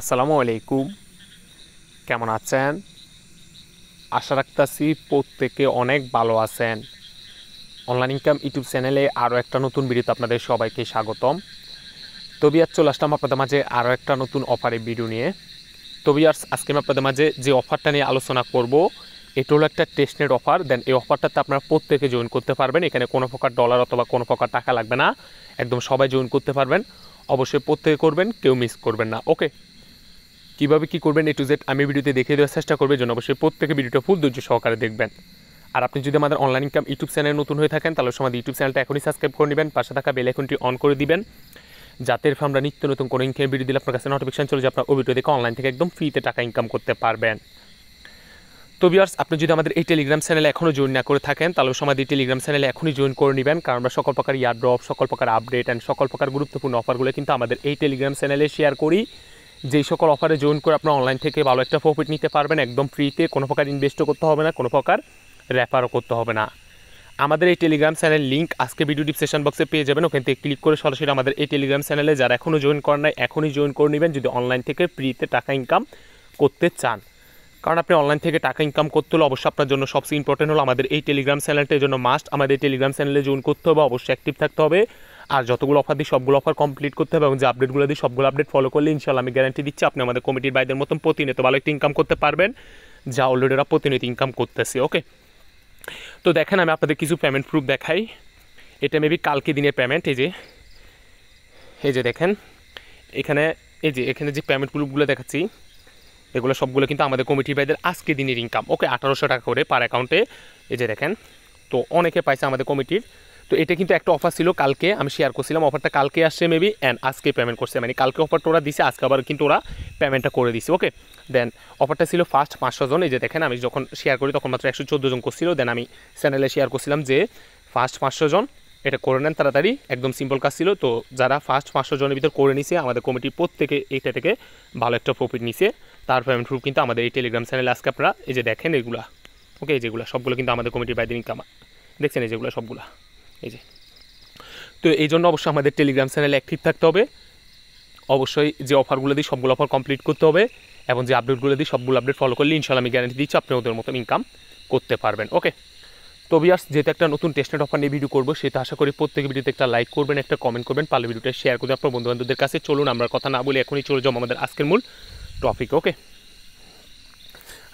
আসসালামু আলাইকুম কেমন আছেন আশা রাখতাছি প্রত্যেকে অনেক ভালো আছেন অনলাইন ইনকাম ইউটিউব চ্যানেলে আরও একটা নতুন ভিডিওতে আপনাদের সবাইকে স্বাগতম তবি আর চলে আসলাম আপনাদের মাঝে আরও একটা নতুন অফারের ভিডিও নিয়ে তবি আর আজকে আমি আপনাদের মাঝে যে অফারটা নিয়ে আলোচনা করব এটা হলো একটা টেস্টনেট অফার দেন এই অফারটাতে আপনারা প্রত্যেকে জয়েন করতে পারবেন এখানে কোনো প্রকার ডলার অথবা কোনো প্রকার টাকা লাগবে না একদম সবাই জয়েন করতে পারবেন অবশ্যই প্রত্যেকে করবেন কেউ মিস করবেন না ওকে কীভাবে কী করবেন এ টু জেড আমি ভিডিওতে দেখিয়ে দেওয়ার চেষ্টা করবে যেন অবশ্যই প্রত্যেকে ভিডিওটা ফুল ধৈর্য সহকারে দেখবেন আর আপনি যদি আমাদের অনলাইন ইনকাম ইউটিউব চ্যানেল নতুন হয়ে থাকেন তাহলে আমাদের ইউটিউব চ্যানেলটা এখনই সাবস্ক্রাইব করে নেবেন পাশে থাকা বেল আইকনটি অন করে দিবেন যাতে আমরা নিত্য নতুন কোনো ইনকাম ভিডিও দিলে আপনার কাছে নোটিফিকেশান চলে যে আপনার ও ভিডিও দেখে অনলাইন থেকে একদম ফ্রিতে টাকা ইনকাম করতে পারবেন তো বিয়ার্স আপনি যদি আমাদের এই টেলিগ্রাম চ্যানেলে এখনও জয়েন না করে থাকেন তাহলে আমাদের টেলিগ্রাম চ্যানেলে এখনই জয়েন করে নেবেন কারণ আমরা সকল প্রকার ইয়ার ড্রপ সকল প্রকার আপডেট অ্যান্ড সকল প্রকার গুরুত্বপূর্ণ অফারগুলো কিন্তু আমাদের এই টেলিগ্রাম চ্যানেলে শেয়ার করি যেই সকল অফারে জয়েন করে আপনার অনলাইন থেকে ভালো একটা প্রফিট নিতে পারবেন একদম ফ্রিতে কোনো প্রকার ইনভেস্টও করতে হবে না কোনো প্রকার রেফারও করতে হবে না আমাদের এই টেলিগ্রাম চ্যানেল লিঙ্ক আজকে ভিডিও ডিসক্রিপশন বক্সে পেয়ে যাবেন ওখান থেকে ক্লিক করে সরাসরি আমাদের এই টেলিগ্রাম চ্যানেলে যারা এখনও জয়েন করেন নাই এখনই জয়েন করে নেবেন যদি অনলাইন থেকে ফ্রিতে টাকা ইনকাম করতে চান কারণ আপনি অনলাইন থেকে টাকা ইনকাম করতে হলে অবশ্যই আপনার জন্য সবচেয়ে ইম্পর্টেন্ট হলো আমাদের এই টেলিগ্রাম চ্যানেলটা এই জন্য মাস্ট আমাদের টেলিগ্রাম চ্যানেলে জয়েন করতে হবে অবশ্যই অ্যাক্টিভ থাকতে হবে আর যতগুলো অফার দিই সবগুলো অফার কমপ্লিট করতে হবে এবং যে আপডেটগুলো দিই সবগুলো আপডেট ফলো করলে ইনশাল্লাহ আমি গ্যারান্টি দিচ্ছি আপনি আমাদের কমিটির বাইদের মতন প্রতিনিয়ত ভালো একটা ইনকাম করতে পারবেন যা অলরেডি ওরা প্রতিনিয়ত ইনকাম করতেছে ওকে তো দেখেন আমি আপনাদের কিছু পেমেন্ট প্রুফ দেখাই এটা মেবি কালকে দিনের পেমেন্ট এই যে এই যে দেখেন এখানে এই যে এখানে যে পেমেন্ট প্রুফগুলো দেখাচ্ছি এগুলো সবগুলো কিন্তু আমাদের কমিটির বাইদের আজকে দিনের ইনকাম ওকে আঠারোশো টাকা করে পার অ্যাকাউন্টে এই যে দেখেন তো অনেকে পাইছে আমাদের কমিটির তো এটা কিন্তু একটা অফার ছিল কালকে আমি শেয়ার করছিলাম অফারটা কালকে আসছে মেবি অ্যান্ড আজকে পেমেন্ট করছে মানে কালকে অফারটা ওরা দিছে আজকে আবার কিন্তু ওরা পেমেন্টটা করে দিছে ওকে দেন অফারটা ছিল ফার্স্ট পাঁচশো জন এই যে দেখেন আমি যখন শেয়ার করি তখন মাত্র একশো জন করছিল দেন আমি চ্যানেলে শেয়ার করছিলাম যে ফার্স্ট পাঁচশো জন এটা করে নেন তাড়াতাড়ি একদম সিম্পল কাজ ছিল তো যারা ফার্স্ট পাঁচশো জনের ভিতর করে নিছে আমাদের কমিটি প্রত্যেকে এইটা থেকে ভালো একটা প্রফিট নিছে তার পেমেন্ট প্রুফ কিন্তু আমাদের এই টেলিগ্রাম চ্যানেলে আজকে আপনারা এই যে দেখেন এগুলা ওকে যেগুলো সবগুলো কিন্তু আমাদের কমিটির বাইদিন কামা দেখছেন এই যেগুলো সবগুলা এই যে তো এই জন্য অবশ্যই আমাদের টেলিগ্রাম চ্যানেলে অ্যাক্টিভ থাকতে হবে অবশ্যই যে অফারগুলো দিই সবগুলো অফার কমপ্লিট করতে হবে এবং যে আপডেটগুলো দিই সবগুলো আপডেট ফলো করলে ইনশাল্লাহ আমি গ্যারান্টি দিচ্ছি আপনি ওদের মতো ইনকাম করতে পারবেন ওকে তো বিয়ার্স যেহেতু একটা নতুন টেস্টনেট অফার নিয়ে ভিডিও করবো সেটা আশা করি প্রত্যেক ভিডিওতে একটা লাইক করবেন একটা কমেন্ট করবেন পারলে ভিডিওটা শেয়ার করবেন আপনার বন্ধুবান্ধবদের কাছে চলুন আমরা কথা না বলে এখনই চলে যাবো আমাদের আজকের মূল টপিক ওকে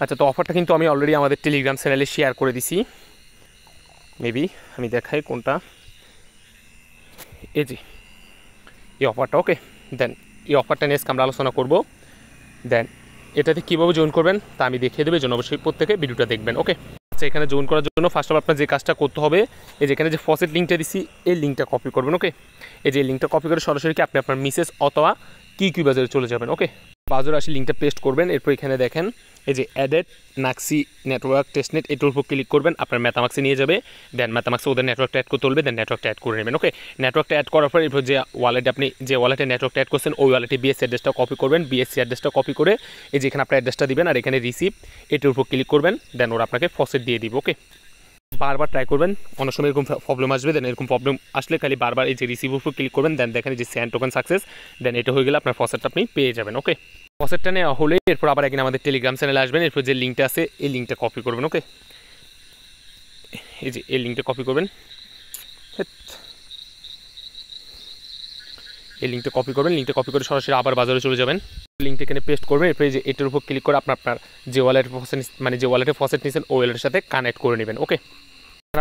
আচ্ছা তো অফারটা কিন্তু আমি অলরেডি আমাদের টেলিগ্রাম চ্যানেলে শেয়ার করে দিছি মেবি আমি দেখাই কোনটা এই যে এই অফারটা ওকে দেন এই অফারটা নিয়ে আমরা আলোচনা করব দেন এটাতে কীভাবে জয়েন করবেন তা আমি দেখিয়ে দেবে জন্য অবশ্যই প্রত্যেকে ভিডিওটা দেখবেন ওকে আচ্ছা এখানে জয়েন করার জন্য ফার্স্ট অফ আপনার যে কাজটা করতে হবে এই যে এখানে যে ফসেট লিঙ্কটা দিচ্ছি এই লিঙ্কটা কপি করবেন ওকে এই যে লিঙ্কটা কপি করে সরাসরি কি আপনি আপনার মিসেস অথবা কি কিউ বাজারে চলে যাবেন ওকে বাজার আসি লিঙ্কটা পেস্ট করবেন এরপর এখানে দেখেন এই যে অ্যাডেড নাক্সি নেটওয়ার্ক টেস্টনেট এটার উপর ক্লিক করবেন আপনার ম্যাথামাক্সে নিয়ে যাবে দেন ম্যাথামাক্সে ওদের নেটওয়ার্কটা অ্যাড করতে বলবে দেন নেটওয়ার্কটা অ্যাড করে নেবেন ওকে নেটওয়ার্কটা অ্যাড করার পর এরপর যে ওয়ালেটে আপনি যে ওয়ালেটে নেটওয়ার্কটা অ্যাড করছেন ওই ওয়ালেটে বিএসসি অ্যাড্রেসটা কপি করবেন বিএসসি অ্যাড্রেসটা কপি করে এই যে এখানে আপনার অ্যাড্রেসটা দিবেন আর এখানে রিসিপ্ট এটার উপর ক্লিক করবেন দেন ওরা আপনাকে ফসেট দিয়ে দিবে ওকে বারবার ট্রাই করবেন অনেক সময় এরকম প্রবলেম আসবে দেন এরকম প্রবলেম আসলে খালি বারবার এই যে রিসিভ উপর ক্লিক করবেন দেন দেখেন যে স্যান্ড টোকেন সাকসেস দেন এটা হয়ে গেলে আপনার ফসেটটা আপনি পেয়ে যাবেন ওকে ফসেটটা নেওয়া হলে এরপর আবার একদিন আমাদের টেলিগ্রাম চ্যানেলে আসবেন এরপর যে লিঙ্কটা আছে এই লিঙ্কটা কপি করবেন ওকে এই যে এই লিঙ্কটা কপি করবেন এই লিঙ্কটা কপি করবেন লিঙ্কটা কপি করে সরাসরি আবার বাজারে চলে যাবেন লিঙ্কটা এখানে পেস্ট করবে এরপরে যে এটার উপর ক্লিক করে আপনার আপনার যে ওয়ালেট ফসেট মানে যে ওয়ালেটে ফসেট নিয়েছেন ও ওয়ালেটের সাথে কানেক্ট করে নেবেন ওকে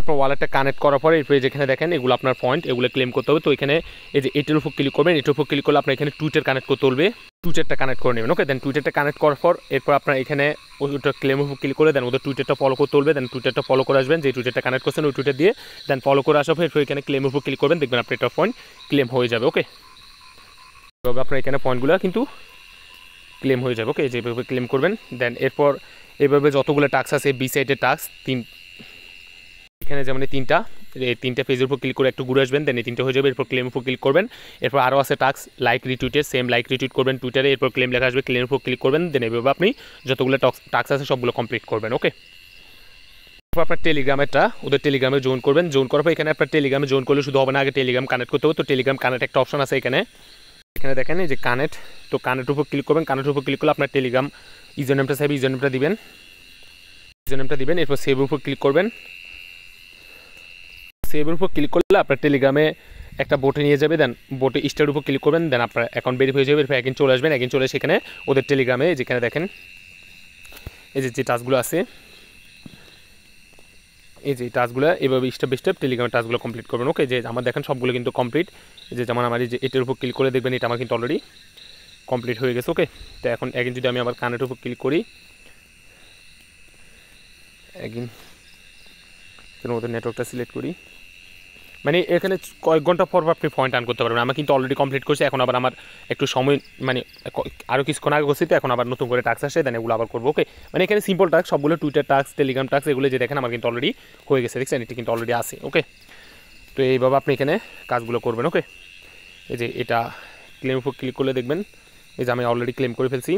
আপনার ওয়ালেটটা কানেক্ট করার পরে এরপরে যেখানে দেখেন এগুলো আপনার পয়েন্ট এগুলো ক্লেম করতে হবে তো এখানে এই যে এটার উপর ক্লিক করবেন এটার উপর ক্লিক করলে আপনার এখানে টুইটার কানেক্ট করতে হবে টুইটারটা কানেক্ট করে নেবেন ওকে দেন টুইটারটা কানেক্ট করার পর এরপর আপনার এখানে ওইটা ক্লেম উপর ক্লিক করে দেন ওদের টুইটারটা ফলো করতে হবে দেন টুইটারটা ফলো করে আসবেন যে টুইটারটা কানেক্ট করছেন ওই টুইটার দিয়ে দেন ফলো করে আসার পর এরপর এখানে ক্লেম উপর ক্লিক করবেন দেখবেন আপনার এটা পয়েন্ট ক্লেম হয়ে যাবে ওকে তবে আপনার এখানে পয়েন্টগুলো কিন্তু ক্লেম হয়ে যাবে ওকে যেভাবে ক্লেম করবেন দেন এরপর এভাবে যতগুলো টাক্স আছে বি সাইডের টাক্স তিন এখানে যেমন তিনটা এই তিনটা পেজের উপর ক্লিক করে একটু ঘুরে আসবেন দেন এই তিনটা হয়ে যাবে এরপর ক্লেম উপর ক্লিক করবেন এরপর আরও আছে টাক্স লাইক রিটুইটের সেম লাইক রিটুইট করবেন টুইটারে এরপর ক্লেম লেখা আসবে ক্লেম উপর ক্লিক করবেন দেন এভাবে আপনি যতগুলো টাক্স আছে সবগুলো কমপ্লিট করবেন ওকে আপনার টেলিগ্রামেরটা ওদের টেলিগ্রামে জয়েন করবেন জয়েন করার পর এখানে আপনার টেলিগ্রামে জয়েন করলে শুধু হবে না আগে টেলিগ্রাম কানেক্ট করতে হবে তো টেলিগ্রাম কানেক্ট একটা অপশন আছে এখানে এখানে দেখেন এই যে কানেক্ট তো কানেক্ট উপর ক্লিক করবেন কানেক্ট উপর ক্লিক করলে আপনার টেলিগ্রাম ইজো নেমটা সেভ ইজো নেমটা দিবেন ইজো নেমটা দিবেন এরপর সেভের উপর ক্লিক করবেন সেভের উপর ক্লিক করলে আপনার টেলিগ্রামে একটা বোটে নিয়ে যাবে দেন বোটে স্টার উপর ক্লিক করবেন দেন আপনার অ্যাকাউন্ট বেরিয়ে হয়ে যাবে এরপর একদিন চলে আসবেন একদিন চলে সেখানে ওদের টেলিগ্রামে যেখানে দেখেন এই যে যে টাচগুলো আছে এই যে টাচগুলো এভাবে স্টেপ বাই স্টেপ টেলিগ্রামের টাচগুলো কমপ্লিট করবেন ওকে যে আমার দেখেন সবগুলো কিন্তু কমপ্লিট যে যেমন আমার এই যে এটার উপর ক্লিক করে দেখবেন এটা আমার কিন্তু অলরেডি কমপ্লিট হয়ে গেছে ওকে তো এখন একদিন যদি আমি আবার কানের উপর ক্লিক করি একদিন কোনো নেটওয়ার্কটা সিলেক্ট করি মানে এখানে কয়েক ঘন্টা পর আপনি পয়েন্ট টান করতে পারবেন আমি কিন্তু অলরেডি কমপ্লিট করছি এখন আবার আমার একটু সময় মানে আরও কিছুক্ষণ আগে করছি তো এখন আবার নতুন করে টাস্ক আসে দেন এগুলো আবার করবো ওকে মানে এখানে সিম্পল টাস্ক সবগুলো টুইটার টাস্ক টেলিগ্রাম টাস্ক এগুলো যে দেখেন আমার কিন্তু অলরেডি হয়ে গেছে দেখছেন এটি কিন্তু অলরেডি আছে ওকে তো এইভাবে আপনি এখানে কাজগুলো করবেন ওকে এই যে এটা ক্লেম উপর ক্লিক করলে দেখবেন এই যে আমি অলরেডি ক্লেম করে ফেলছি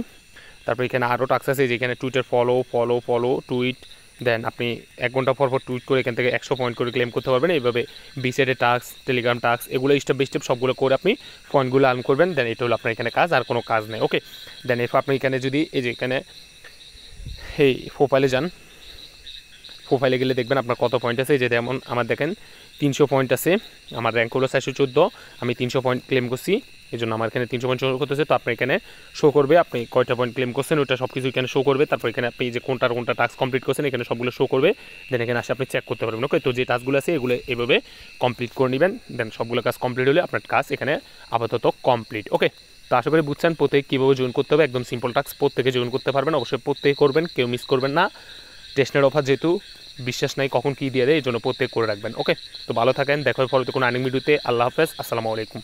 তারপর এখানে আরও টাস্ক আছে যে এখানে Twitter follow follow follow tweet দেন আপনি এক ঘন্টা পর পর টুইট করে এখান থেকে একশো পয়েন্ট করে ক্লেম করতে পারবেন এইভাবে বিসেটে টাস্ক টেলিগ্রাম টাস্ক এগুলো স্টেপ বাই স্টেপ সবগুলো করে আপনি পয়েন্টগুলো আর্ন করবেন দেন এটা হলো আপনার এখানে কাজ আর কোনো কাজ নেই ওকে দেন এরপর আপনি এখানে যদি এই যে এখানে এই প্রোফাইলে যান প্রোফাইলে গেলে দেখবেন আপনার কত পয়েন্ট আছে যে যেমন আমার দেখেন তিনশো পয়েন্ট আছে আমার র্যাঙ্ক হলো চারশো চোদ্দো আমি তিনশো পয়েন্ট ক্লেম করছি এই জন্য আমার এখানে তিনশো পয়েন্ট শো করতেছে তো আপনি এখানে শো করবে আপনি কয়টা পয়েন্ট ক্লেম করছেন ওটা সব কিছু এখানে শো করবে তারপর এখানে আপনি যে কোনটা কোনটা টাস্ক কমপ্লিট করছেন এখানে সবগুলো শো করবে দেন এখানে আসে আপনি চেক করতে পারবেন ওকে তো যে টাস্কগুলো আছে এগুলো এভাবে কমপ্লিট করে নেবেন দেন সবগুলো কাজ কমপ্লিট হলে আপনার কাজ এখানে আপাতত কমপ্লিট ওকে তো আশা করি বুঝছেন প্রত্যেকে কীভাবে জয়েন করতে হবে একদম সিম্পল টাস্ক প্রত্যেকে জয়েন করতে পারবেন অবশ্যই প্রত্যেকে করবেন কেউ মিস করবেন না স্টেশনের অফার যেহেতু বিশ্বাস নাই কখন কী দিয়ে দেয় এই জন্য প্রত্যেক করে রাখবেন ওকে তো ভালো থাকেন দেখার পরবর্তী কোনো আর্নিং ভিডিওতে আল্লাহ হাফেজ আসসালামু আলাইকুম